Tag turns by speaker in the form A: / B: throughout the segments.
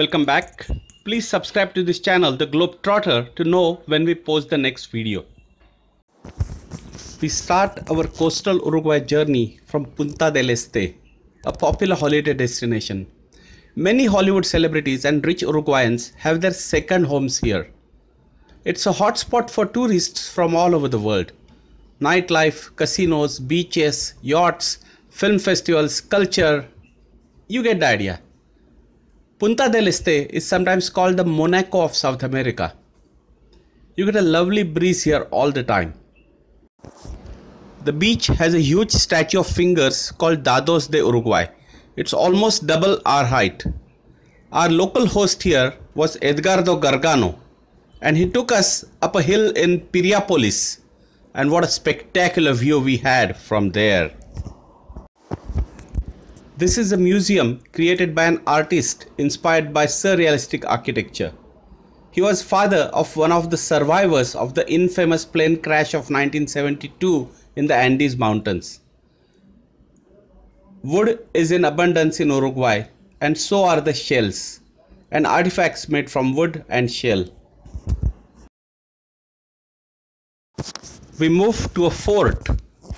A: Welcome back. Please subscribe to this channel, The Globetrotter, to know when we post the next video. We start our coastal Uruguay journey from Punta del Este, a popular holiday destination. Many Hollywood celebrities and rich Uruguayans have their second homes here. It's a hotspot for tourists from all over the world. Nightlife, casinos, beaches, yachts, film festivals, culture. You get the idea. Punta del Este is sometimes called the Monaco of South America. You get a lovely breeze here all the time. The beach has a huge statue of fingers called Dados de Uruguay. It's almost double our height. Our local host here was Edgardo Gargano, and he took us up a hill in Piriapolis. And what a spectacular view we had from there! This is a museum created by an artist inspired by surrealistic architecture. He was father of one of the survivors of the infamous plane crash of 1972 in the Andes Mountains. Wood is in abundance in Uruguay, and so are the shells and artifacts made from wood and shell. We move to a fort,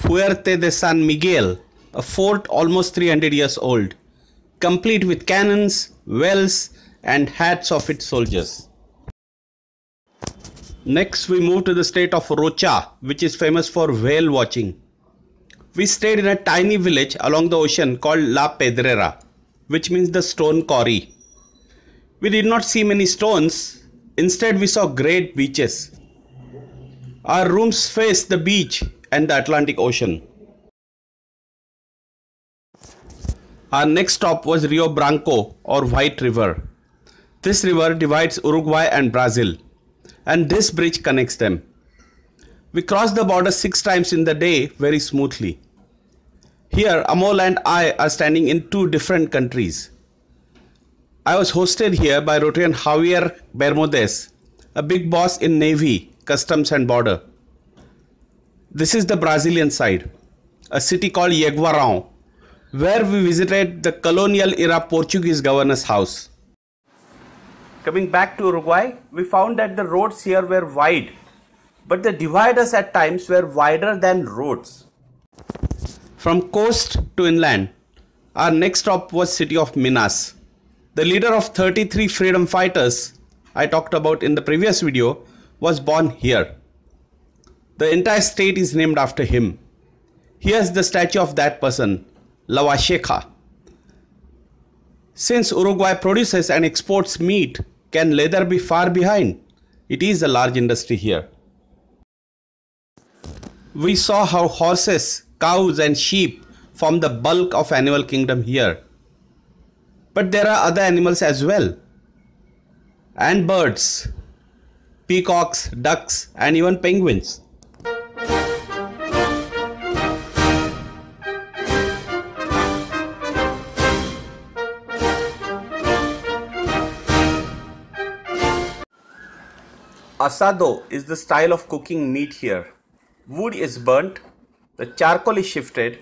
A: Fuerte de San Miguel, a fort almost 300 years old, complete with cannons, wells, and hats of its soldiers. Next, we move to the state of Rocha, which is famous for whale watching. We stayed in a tiny village along the ocean called La Pedrera, which means the stone quarry. We did not see many stones, instead, we saw great beaches. Our rooms faced the beach and the Atlantic Ocean. Our next stop was Rio Branco or White River. This river divides Uruguay and Brazil, and this bridge connects them. We crossed the border six times in the day very smoothly. Here, Amol and I are standing in two different countries. I was hosted here by Rotarian Javier Bermudez, a big boss in Navy, Customs and Border. This is the Brazilian side, a city called Yeguarão, where we visited the colonial era Portuguese governor's house. Coming back to Uruguay, we found that the roads here were wide, but the dividers at times were wider than roads. From coast to inland, our next stop was city of Minas. The leader of 33 freedom fighters I talked about in the previous video was born here. The entire state is named after him. Here's the statue of that person Lavacheca. Since Uruguay produces and exports meat, can leather be far behind? It is a large industry here. We saw how horses, cows and sheep form the bulk of animal kingdom here. But there are other animals as well. And birds, peacocks, ducks and even penguins. Asado is the style of cooking meat here. Wood is burnt, the charcoal is shifted,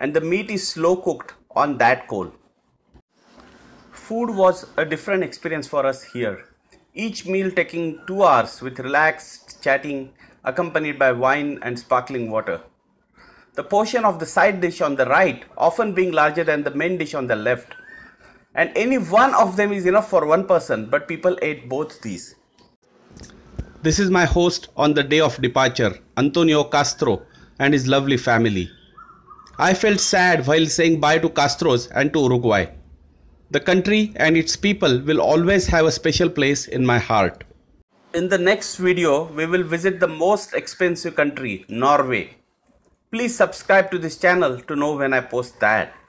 A: and the meat is slow cooked on that coal. Food was a different experience for us here. Each meal taking two hours with relaxed chatting accompanied by wine and sparkling water. The portion of the side dish on the right often being larger than the main dish on the left. And any one of them is enough for one person, but people ate both these. This is my host on the day of departure, Antonio Castro, and his lovely family. I felt sad while saying bye to Castro's and to Uruguay. The country and its people will always have a special place in my heart. In the next video, we will visit the most expensive country, Norway. Please subscribe to this channel to know when I post that.